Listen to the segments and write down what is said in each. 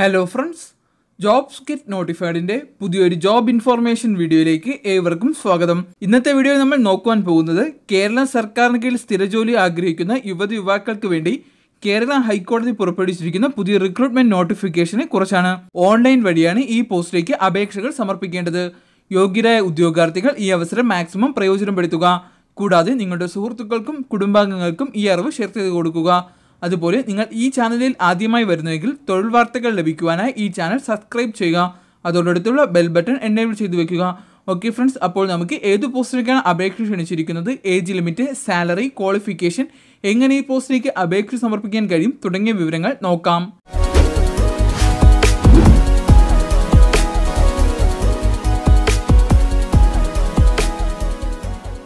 hello friends jobs skit നോട്ടിഫൈഡിൻ്റെ പുതിയൊരു job information വീഡിയോയിലേക്ക് ഏവർക്കും സ്വാഗതം ഇന്നത്തെ വീഡിയോയിൽ നമ്മൾ നോക്കുവാൻ പോകുന്നത് കേരള സർക്കാരിന് കീഴിൽ സ്ഥിരജോലി ആഗ്രഹിക്കുന്ന യുവതി യുവാക്കൾക്ക് വേണ്ടി കേരള ഹൈക്കോടതി പുറപ്പെടുവിച്ചിരിക്കുന്ന പുതിയ റിക്രൂട്ട്മെന്റ് നോട്ടിഫിക്കേഷനെ കുറിച്ചാണ് ഓൺലൈൻ വഴിയാണ് ഈ പോസ്റ്റിലേക്ക് അപേക്ഷകൾ സമർപ്പിക്കേണ്ടത് യോഗ്യരായ ഉദ്യോഗാർത്ഥികൾ ഈ അവസരം മാക്സിമം പ്രയോജനപ്പെടുത്തുക കൂടാതെ നിങ്ങളുടെ സുഹൃത്തുക്കൾക്കും കുടുംബാംഗങ്ങൾക്കും ഈ അറിവ് ഷെയർ ചെയ്ത് കൊടുക്കുക അതുപോലെ നിങ്ങൾ ഈ ചാനലിൽ ആദ്യമായി വരുന്നുവെങ്കിൽ തൊഴിൽ വാർത്തകൾ ലഭിക്കുവാനായി ഈ ചാനൽ സബ്സ്ക്രൈബ് ചെയ്യുക അതോടടുത്തുള്ള ബെൽ ബട്ടൺ എനേബിൾ ചെയ്തു വെക്കുക ഓക്കെ ഫ്രണ്ട്സ് അപ്പോൾ നമുക്ക് ഏത് പോസ്റ്റിലേക്കാണ് അപേക്ഷ ക്ഷണിച്ചിരിക്കുന്നത് ഏജ് ലിമിറ്റ് സാലറി ക്വാളിഫിക്കേഷൻ എങ്ങനെ ഈ പോസ്റ്റിലേക്ക് അപേക്ഷ സമർപ്പിക്കാൻ കഴിയും തുടങ്ങിയ വിവരങ്ങൾ നോക്കാം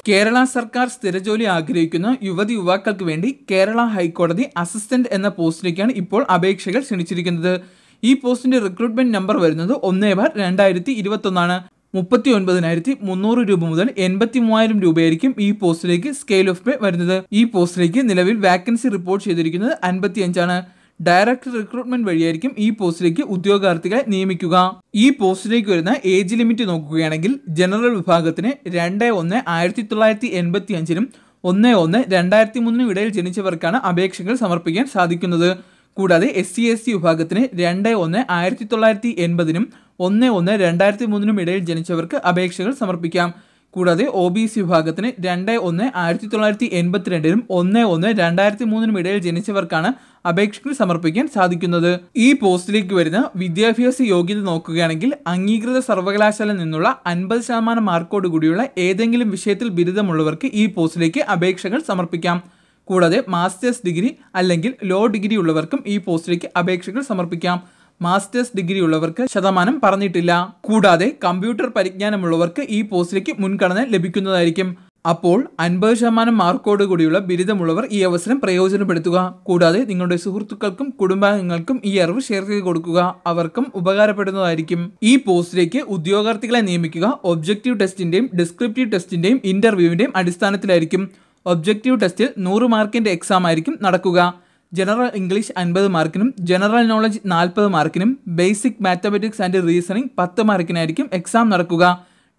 കേരള സർക്കാർ സ്ഥിരജോലി ആഗ്രഹിക്കുന്ന യുവതി യുവാക്കൾക്ക് വേണ്ടി കേരള ഹൈക്കോടതി അസിസ്റ്റന്റ് എന്ന പോസ്റ്റിലേക്കാണ് ഇപ്പോൾ അപേക്ഷകൾ ക്ഷണിച്ചിരിക്കുന്നത് ഈ പോസ്റ്റിന്റെ റിക്രൂട്ട്മെന്റ് നമ്പർ വരുന്നത് ഒന്നേ ബാർ രണ്ടായിരത്തി ഒന്നാണ് മുപ്പത്തി ഒൻപതിനായിരത്തി മുന്നൂറ് രൂപ മുതൽ എൺപത്തി മൂവായിരം രൂപയായിരിക്കും ഈ പോസ്റ്റിലേക്ക് സ്കെയിൽ ഓഫ് പേ വരുന്നത് ഈ പോസ്റ്റിലേക്ക് നിലവിൽ വാക്കൻസി റിപ്പോർട്ട് ചെയ്തിരിക്കുന്നത് അഞ്ചാണ് ഡയറക്റ്റ് റിക്രൂട്ട്മെന്റ് വഴിയായിരിക്കും ഈ പോസ്റ്റിലേക്ക് ഉദ്യോഗാർത്ഥികളെ നിയമിക്കുക ഈ പോസ്റ്റിലേക്ക് വരുന്ന ഏജ് ലിമിറ്റ് നോക്കുകയാണെങ്കിൽ ജനറൽ വിഭാഗത്തിന് രണ്ട് ഒന്ന് ആയിരത്തി തൊള്ളായിരത്തി എൺപത്തി അഞ്ചിനും ഒന്ന് ഒന്ന് രണ്ടായിരത്തി മൂന്നിനും ഇടയിൽ ജനിച്ചവർക്കാണ് അപേക്ഷകൾ സമർപ്പിക്കാൻ സാധിക്കുന്നത് കൂടാതെ എസ് സി എസ് സി വിഭാഗത്തിന് രണ്ട് ഒന്ന് ആയിരത്തി തൊള്ളായിരത്തി എൺപതിനും ഒന്ന് ഒന്ന് രണ്ടായിരത്തി മൂന്നിനും ഇടയിൽ ജനിച്ചവർക്ക് അപേക്ഷകൾ സമർപ്പിക്കാം കൂടാതെ ഒ ബി സി വിഭാഗത്തിന് രണ്ട് ഒന്ന് ആയിരത്തി തൊള്ളായിരത്തി എൺപത്തിരണ്ടിനും ഒന്ന് ഒന്ന് രണ്ടായിരത്തി മൂന്നിനും ഇടയിൽ ജനിച്ചവർക്കാണ് അപേക്ഷകൾ സമർപ്പിക്കാൻ സാധിക്കുന്നത് ഈ പോസ്റ്റിലേക്ക് വരുന്ന വിദ്യാഭ്യാസ യോഗ്യത നോക്കുകയാണെങ്കിൽ അംഗീകൃത സർവകലാശാല നിന്നുള്ള അൻപത് ശതമാനം മാർക്കോട് കൂടിയുള്ള ഏതെങ്കിലും വിഷയത്തിൽ ബിരുദമുള്ളവർക്ക് ഈ പോസ്റ്റിലേക്ക് അപേക്ഷകൾ സമർപ്പിക്കാം കൂടാതെ മാസ്റ്റേഴ്സ് ഡിഗ്രി അല്ലെങ്കിൽ ലോ ഡിഗ്രി ഉള്ളവർക്കും ഈ പോസ്റ്റിലേക്ക് അപേക്ഷകൾ സമർപ്പിക്കാം മാസ്റ്റേഴ്സ് ഡിഗ്രി ഉള്ളവർക്ക് ശതമാനം പറഞ്ഞിട്ടില്ല കൂടാതെ കമ്പ്യൂട്ടർ പരിജ്ഞാനമുള്ളവർക്ക് ഈ പോസ്റ്റിലേക്ക് മുൻഗണന ലഭിക്കുന്നതായിരിക്കും അപ്പോൾ അൻപത് ശതമാനം മാർക്കോട് കൂടിയുള്ള ബിരുദമുള്ളവർ ഈ അവസരം പ്രയോജനപ്പെടുത്തുക കൂടാതെ നിങ്ങളുടെ സുഹൃത്തുക്കൾക്കും കുടുംബാംഗങ്ങൾക്കും ഈ അറിവ് ഷെയർ ചെയ്ത് കൊടുക്കുക അവർക്കും ഉപകാരപ്പെടുന്നതായിരിക്കും ഈ പോസ്റ്റിലേക്ക് ഉദ്യോഗാർത്ഥികളെ നിയമിക്കുക ഒബ്ജക്റ്റീവ് ടെസ്റ്റിന്റെയും ഡിസ്ക്രിപ്റ്റീവ് ടെസ്റ്റിന്റെയും ഇന്റർവ്യൂവിന്റെയും അടിസ്ഥാനത്തിലായിരിക്കും ഒബ്ജക്റ്റീവ് ടെസ്റ്റിൽ നൂറ് മാർക്കിന്റെ എക്സാം ആയിരിക്കും നടക്കുക ജനറൽ ഇംഗ്ലീഷ് അൻപത് മാർക്കിനും ജനറൽ നോളജ് നാൽപ്പത് മാർക്കിനും ബേസിക് മാത്തമെറ്റിക്സ് ആൻഡ് റീസണിംഗ് പത്ത് മാർക്കിനായിരിക്കും എക്സാം നടക്കുക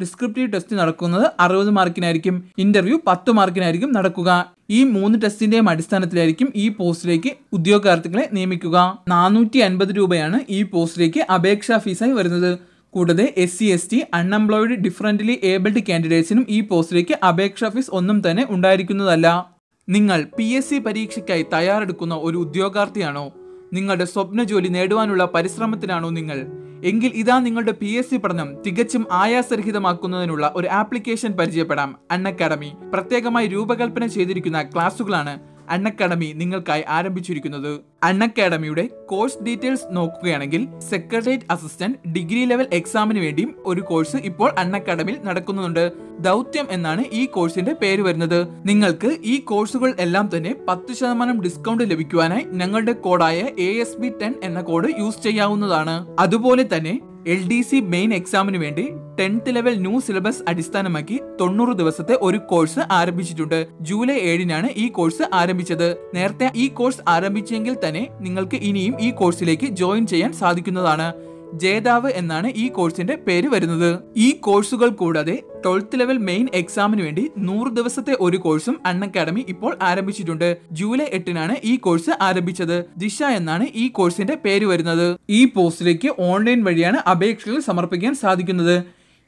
ഡിസ്ക്രിപ്റ്റീവ് ടെസ്റ്റ് നടക്കുന്നത് അറുപത് മാർക്കിനായിരിക്കും ഇന്റർവ്യൂ പത്ത് മാർക്കിനായിരിക്കും നടക്കുക ഈ മൂന്ന് ടെസ്റ്റിന്റെയും അടിസ്ഥാനത്തിലായിരിക്കും ഈ പോസ്റ്റിലേക്ക് ഉദ്യോഗാർത്ഥികളെ നിയമിക്കുക നാനൂറ്റി അൻപത് രൂപയാണ് ഈ പോസ്റ്റിലേക്ക് അപേക്ഷാ ഫീസായി വരുന്നത് കൂടാതെ S C S T unemployed differently abled കാൻഡിഡേറ്റ്സിനും ഈ പോസ്റ്റിലേക്ക് അപേക്ഷാ ഫീസ് ഒന്നും തന്നെ ഉണ്ടായിരിക്കുന്നതല്ല നിങ്ങൾ പി എസ് സി പരീക്ഷയ്ക്കായി തയ്യാറെടുക്കുന്ന ഒരു ഉദ്യോഗാർത്ഥിയാണോ നിങ്ങളുടെ സ്വപ്ന ജോലി നേടുവാനുള്ള പരിശ്രമത്തിനാണോ നിങ്ങൾ എങ്കിൽ ഇതാ നിങ്ങളുടെ പി എസ് സി പഠനം തികച്ചും ആയാസരഹിതമാക്കുന്നതിനുള്ള ഒരു ആപ്ലിക്കേഷൻ പരിചയപ്പെടാം അൺ അക്കാഡമി പ്രത്യേകമായി രൂപകൽപ്പന ചെയ്തിരിക്കുന്ന ക്ലാസ്സുകളാണ് അൺ അക്കാഡമി നിങ്ങൾക്കായി ആരംഭിച്ചിരിക്കുന്നത് അൺ അക്കാഡമിയുടെ കോഴ്സ് ഡീറ്റെയിൽസ് നോക്കുകയാണെങ്കിൽ സെക്രട്ടേറിയറ്റ് അസിസ്റ്റന്റ് ഡിഗ്രി ലെവൽ എക്സാമിന് വേണ്ടിയും ഒരു കോഴ്സ് ഇപ്പോൾ അൺ അക്കാഡമിയിൽ നടക്കുന്നുണ്ട് ദൗത്യം എന്നാണ് ഈ കോഴ്സിന്റെ പേര് വരുന്നത് നിങ്ങൾക്ക് ഈ കോഴ്സുകൾ എല്ലാം തന്നെ പത്ത് ശതമാനം ഡിസ്കൗണ്ട് ലഭിക്കുവാനായി ഞങ്ങളുടെ കോഡായ എ എസ് ബി ടെൻ എന്ന കോഡ് യൂസ് ചെയ്യാവുന്നതാണ് അതുപോലെ തന്നെ എൽ ഡി സി മെയിൻ എക്സാമിന് വേണ്ടി ടെൻത്ത് ലെവൽ ന്യൂ സിലബസ് അടിസ്ഥാനമാക്കി തൊണ്ണൂറ് ദിവസത്തെ ഒരു കോഴ്സ് ആരംഭിച്ചിട്ടുണ്ട് ജൂലൈ ഏഴിനാണ് ഈ കോഴ്സ് ആരംഭിച്ചത് നേരത്തെ ഈ കോഴ്സ് ആരംഭിച്ചെങ്കിൽ തന്നെ നിങ്ങൾക്ക് ഇനിയും ഈ കോഴ്സിലേക്ക് ജോയിൻ ചെയ്യാൻ സാധിക്കുന്നതാണ് ജേതാവ് എന്നാണ് ഈ കോഴ്സിന്റെ പേര് വരുന്നത് ഈ കോഴ്സുകൾ കൂടാതെ ട്വൽത്ത് ലെവൽ മെയിൻ എക്സാമിന് വേണ്ടി നൂറ് ദിവസത്തെ ഒരു കോഴ്സും അൺ അക്കാഡമി ഇപ്പോൾ ആരംഭിച്ചിട്ടുണ്ട് ജൂലൈ എട്ടിനാണ് ഈ കോഴ്സ് ആരംഭിച്ചത് ദിശ എന്നാണ് ഈ കോഴ്സിന്റെ പേര് വരുന്നത് ഈ പോസ്റ്റിലേക്ക് ഓൺലൈൻ വഴിയാണ് അപേക്ഷകൾ സമർപ്പിക്കാൻ സാധിക്കുന്നത്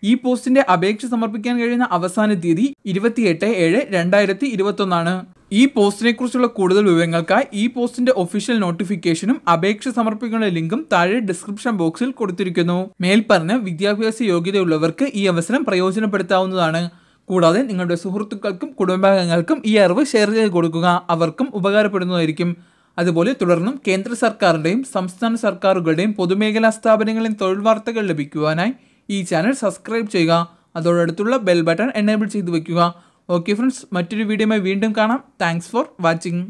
ഈ പോസ്റ്റിന്റെ അപേക്ഷ സമർപ്പിക്കാൻ കഴിയുന്ന അവസാന തീയതി ഇരുപത്തിയെട്ട് ഏഴ് രണ്ടായിരത്തി ഒന്നാണ് ഈ പോസ്റ്റിനെ കുറിച്ചുള്ള കൂടുതൽ വിവരങ്ങൾക്കായി ഈ പോസ്റ്റിന്റെ ഒഫീഷ്യൽ നോട്ടിഫിക്കേഷനും അപേക്ഷ സമർപ്പിക്കുന്ന ലിങ്കും താഴെ ഡിസ്ക്രിപ്ഷൻ ബോക്സിൽ കൊടുത്തിരിക്കുന്നു മേൽപ്പറഞ്ഞ വിദ്യാഭ്യാസ യോഗ്യതയുള്ളവർക്ക് ഈ അവസരം പ്രയോജനപ്പെടുത്താവുന്നതാണ് കൂടാതെ നിങ്ങളുടെ സുഹൃത്തുക്കൾക്കും കുടുംബാംഗങ്ങൾക്കും ഈ അറിവ് ഷെയർ ചെയ്ത് കൊടുക്കുക അവർക്കും ഉപകാരപ്പെടുന്നതായിരിക്കും അതുപോലെ തുടർന്നും കേന്ദ്ര സർക്കാരിൻ്റെയും സംസ്ഥാന സർക്കാരുകളുടെയും പൊതുമേഖലാ സ്ഥാപനങ്ങളെയും തൊഴിൽ വാർത്തകൾ ലഭിക്കുവാനായി ഈ ചാനൽ സബ്സ്ക്രൈബ് ചെയ്യുക അതോടടുത്തുള്ള ബെൽ ബട്ടൺ എനേബിൾ ചെയ്തു വയ്ക്കുക ഓക്കെ ഫ്രണ്ട്സ് മറ്റൊരു വീഡിയോയുമായി വീണ്ടും കാണാം താങ്ക്സ് ഫോർ വാച്ചിങ്